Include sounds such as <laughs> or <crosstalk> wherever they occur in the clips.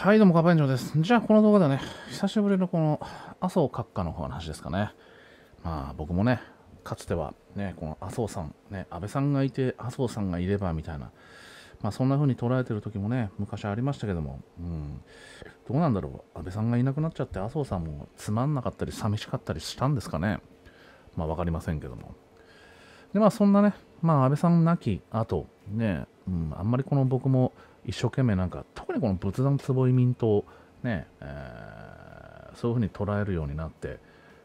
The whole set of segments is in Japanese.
はい、どうも、カパンジョです。じゃあ、この動画ではね、久しぶりのこの、麻生閣下の話ですかね。まあ、僕もね、かつては、ね、この麻生さん、ね、安倍さんがいて、麻生さんがいれば、みたいな、まあ、そんな風に捉えてる時もね、昔ありましたけども、うん、どうなんだろう、安倍さんがいなくなっちゃって、麻生さんもつまんなかったり、寂しかったりしたんですかね。まあ、わかりませんけども。で、まあ、そんなね、まあ、安倍さん亡き後、ね、うん、あんまりこの僕も、一生懸命なんか特にこの仏壇つぼい民党ね、えー、そういうふうに捉えるようになって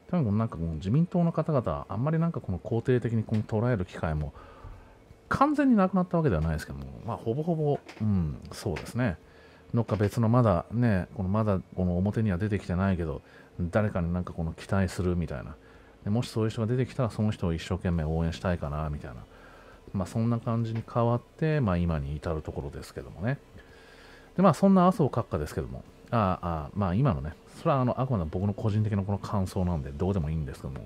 多分なんかこの自民党の方々あんまりなんかこの肯定的にこの捉える機会も完全になくなったわけではないですけども、まあ、ほぼほぼ、うん、そうですね。どっか別のまだね、このまだこの表には出てきてないけど、誰かになんかこの期待するみたいな、でもしそういう人が出てきたら、その人を一生懸命応援したいかなみたいな、まあ、そんな感じに変わって、まあ、今に至るところですけどもね。で、まあ、そんな麻生閣下ですけども、ああ、まあ、今のね、それはあのあくまで僕の個人的なこの感想なんで、どうでもいいんですけども、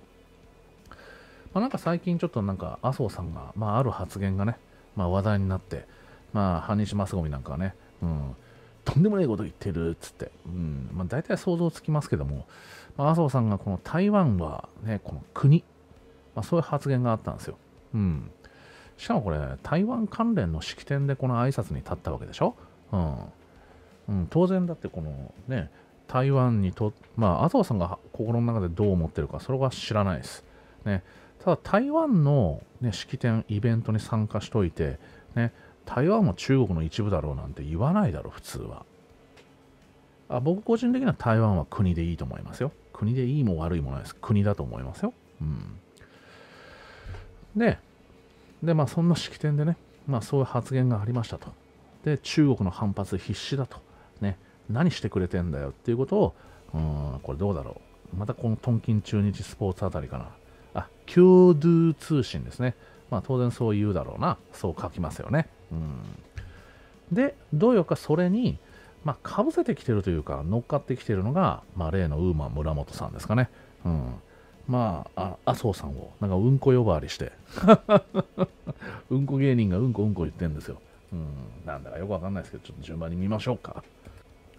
まあ、なんか最近ちょっとなんか麻生さんが、まあ、ある発言がね、まあ、話題になって、まあ、半日マスゴミなんかはね、うん、とんでもないこと言ってるっつって、うんまあ、大体想像つきますけども、まあ、麻生さんがこの台湾は、ね、この国、まあ、そういう発言があったんですよ。うんしかもこれ、台湾関連の式典でこの挨拶に立ったわけでしょ。うん。うん、当然だってこのね、台湾にと、まあ、麻生さんが心の中でどう思ってるか、それは知らないです。ね、ただ、台湾の、ね、式典、イベントに参加しといて、ね、台湾も中国の一部だろうなんて言わないだろう、普通は。あ僕個人的には台湾は国でいいと思いますよ。国でいいも悪いもないです。国だと思いますよ。うん、で、で、まあ、そんな式典でね、まあ、そういう発言がありましたと。で、中国の反発必至だと。ね、何してくれてんだよっていうことを、うん、これどうだろう。またこのトンキン中日スポーツあたりかな。あ、共同通信ですね。まあ、当然そう言うだろうな。そう書きますよね。うん。で、どうよかそれに、まあ、かぶせてきてるというか、乗っかってきてるのが、まあ、例のウーマン村本さんですかね。うん。まあ、あ麻生さんを、なんかうんこ呼ばわりして、<laughs> うんこ芸人がうんこうんこ言ってんですよ。うん、なんだかよくわかんないですけど、ちょっと順番に見ましょうか。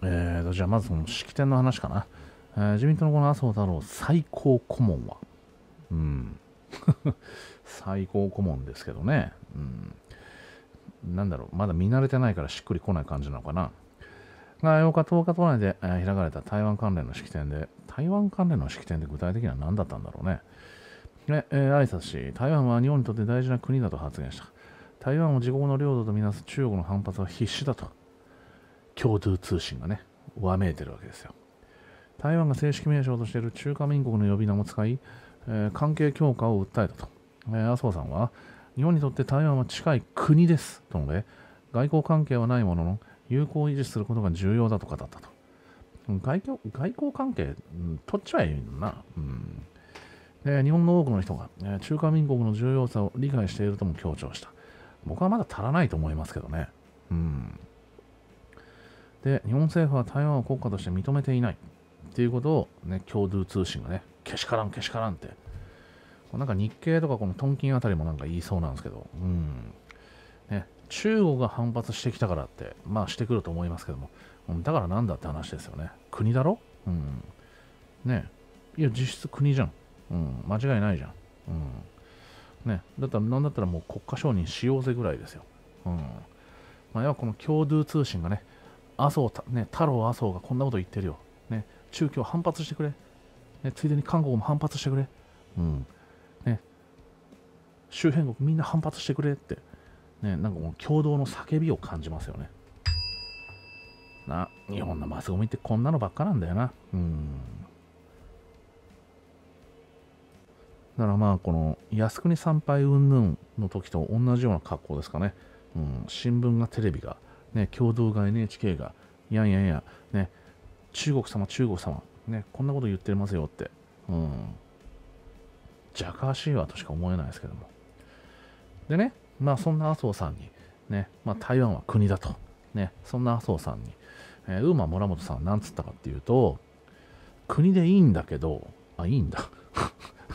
えーと、じゃあまずその式典の話かな。えー、自民党のこの麻生太郎最高顧問は、うん、<laughs> 最高顧問ですけどね、うん、なんだろう、まだ見慣れてないからしっくりこない感じなのかな。が8日、10日都内で、え開かれた台湾関連の式典で、台湾関連の式典で具体的には何だったんだろうね。ねえー、挨拶し、台湾は日本にとって大事な国だと発言した。台湾を自国の領土とみなす中国の反発は必至だと、共同通信がね、わめいてるわけですよ。台湾が正式名称としている中華民国の呼び名も使い、えー、関係強化を訴えたと、えー、麻生さんは日本にとって台湾は近い国ですと述べ外交関係はないものの友好を維持することが重要だとかだったと。外交外交関係、うん、取っちゃえばいいな。うん日本の多くの人が、え中華民国の重要さを理解しているとも強調した。僕はまだ足らないと思いますけどね。うん。で、日本政府は台湾を国家として認めていないっていうことを、ね、共同通信がね、けしからん、けしからんって。なんか日経とかこのトンキンあたりもなんか言いそうなんですけど、うん。中国が反発してきたからって、まあしてくると思いますけども、うん、だからなんだって話ですよね。国だろうん。ねいや、実質国じゃん。うん、間違いないじゃん。うん。ねだったら、なんだったらもう国家承認しようぜぐらいですよ。うん。まあ、要はこの共同通信がね、麻生た、ね、太郎麻生がこんなこと言ってるよ。ね、中共反発してくれ。ね、ついでに韓国も反発してくれ。うん。ね、周辺国みんな反発してくれって。ね、なんかもう共同の叫びを感じますよね。な、日本のマスゴミってこんなのばっかなんだよな。うん。だからまあ、この靖国参拝云々の時と同じような格好ですかね。うん、新聞がテレビが、ね、共同が NHK が、いやいやいや、ね、中国様、中国様、ね、こんなこと言ってますよって。うん。ジャカーシーワーとしか思えないですけども。でね、まあそんな麻生さんに、ね、まあ、台湾は国だと、ね、そんな麻生さんに、えー、ウーマン村本さんは何つったかっていうと、国でいいんだけど、あ、いいんだ。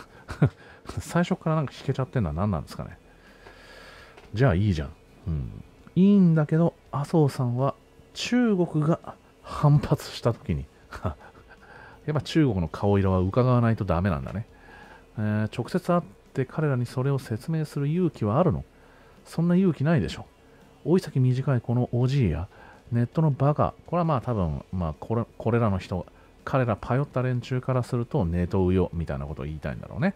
<laughs> 最初からなんか引けちゃってるのは何なんですかね。じゃあいいじゃん。うん。いいんだけど、麻生さんは中国が反発した時に <laughs> やっぱ中国の顔色は伺わないとダメなんだね。えー、直接会って彼らにそれを説明する勇気はあるのそんな勇気ないでしょ。追い先短いこのおじいや、ネットのバカ、これはまあ多分、まあこれこれらの人、彼らパヨった連中からすると、ネトウヨみたいなことを言いたいんだろうね。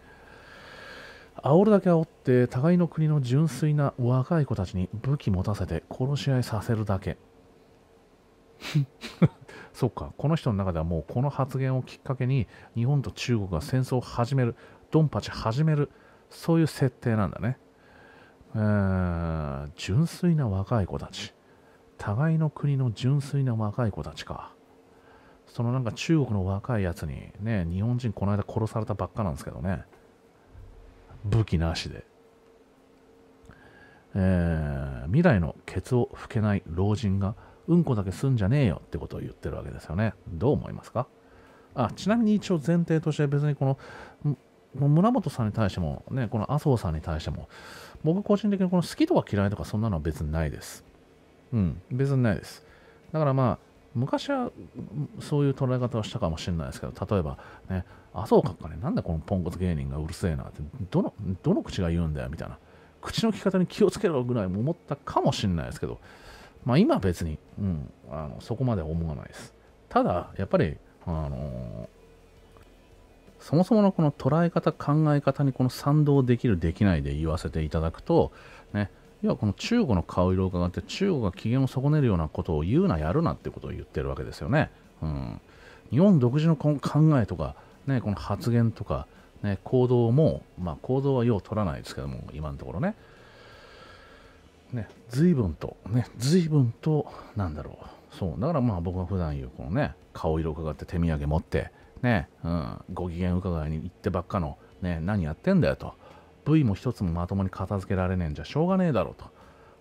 煽るだけ煽って、互いの国の純粋な若い子たちに武器持たせて殺し合いさせるだけ。<laughs> そっか、この人の中ではもうこの発言をきっかけに、日本と中国が戦争を始める、ドンパチ始める、そういう設定なんだね。え純粋な若い子たち互いの国の純粋な若い子たちかそのなんか中国の若いやつにね日本人この間殺されたばっかなんですけどね武器なしで、えー、未来のケツを拭けない老人がうんこだけすんじゃねえよってことを言ってるわけですよねどう思いますかあちなみに一応前提として別にこの村本さんに対しても、ね、この麻生さんに対しても、僕個人的にこの好きとか嫌いとかそんなのは別にないです。うん、別にないです。だからまあ、昔はそういう捉え方をしたかもしれないですけど、例えば、ね、麻生閣下ね、なんでこのポンコツ芸人がうるせえなって、どの、どの口が言うんだよみたいな、口の利き方に気をつけろぐらい思ったかもしれないですけど、まあ今別に、うん、あのそこまでは思わないです。ただ、やっぱり、あのーそもそものこの捉え方考え方にこの賛同できるできないで言わせていただくと、ね、要はこの中国の顔色を伺って中国が機嫌を損ねるようなことを言うなやるなってことを言ってるわけですよね。うん、日本独自の考えとか、ね、この発言とか、ね、行動も、まあ、行動はよう取らないですけども今のところねね随分とね随分となんだろうそうだからまあ僕が普段言うこのね顔色を伺って手土産持ってね、うん、ご機嫌伺いに行ってばっかの、ね、何やってんだよと。V も一つもまともに片付けられねえんじゃしょうがねえだろう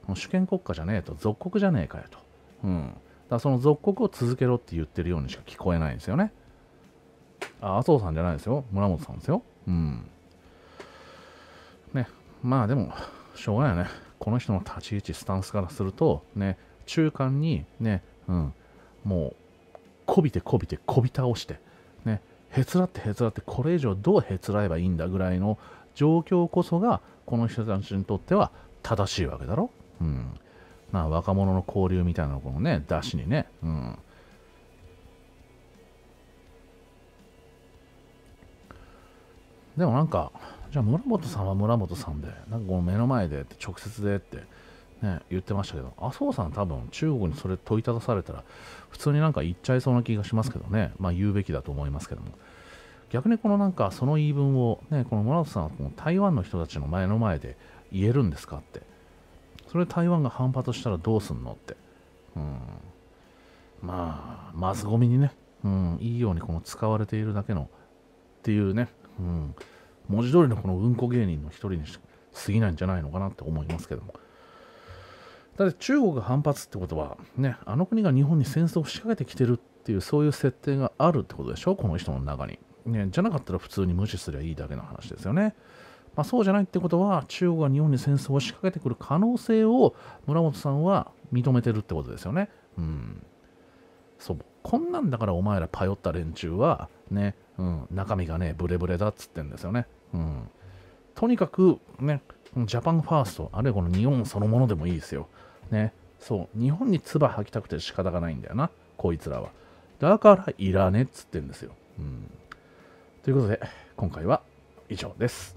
と。主権国家じゃねえと、属国じゃねえかよと。うん。だその属国を続けろって言ってるようにしか聞こえないんですよね。あ、麻生さんじゃないですよ。村本さんですよ。うん。ね、まあでも、しょうがないよね。この人の立ち位置、スタンスからすると、ね、中間にね、うん、もう、こびてこびてこび倒して、ね、へつらってへつらってこれ以上どうへつらえばいいんだぐらいの状況こそがこの人たちにとっては正しいわけだろ、うん、まあ若者の交流みたいなのこのね出しにね、うん、でもなんかじゃあ村本さんは村本さんでなんかこの目の前でって直接でってね、言ってましたけど、麻生さん多分中国にそれ問いただされたら、普通になんか言っちゃいそうな気がしますけどね、まあ言うべきだと思いますけども。逆にこのなんかその言い分を、ね、この村田さんはこの台湾の人たちの前の前で言えるんですかって。それ台湾が反発したらどうすんのって。うん。まあ、マスゴミにね、うん、いいようにこの使われているだけのっていうね、うん、文字通りのこのうんこ芸人の一人にし過ぎないんじゃないのかなって思いますけども。だ中国が反発ってことは、ね、あの国が日本に戦争を仕掛けてきてるっていう、そういう設定があるってことでしょ、この人の中に。ね、じゃなかったら普通に無視すりゃいいだけの話ですよね。まあ、そうじゃないってことは、中国が日本に戦争を仕掛けてくる可能性を村本さんは認めてるってことですよね。うん。そう、こんなんだからお前ら頼った連中は、ね、うん、中身がね、ブレブレだっつってんですよね。うん。とにかく、ね、ジャパンファースト、あるいはこの日本そのものでもいいですよ。ね。そう、日本に唾吐きたくて仕方がないんだよな、こいつらは。だから、いらねっつってんですよ。うん。ということで、今回は以上です。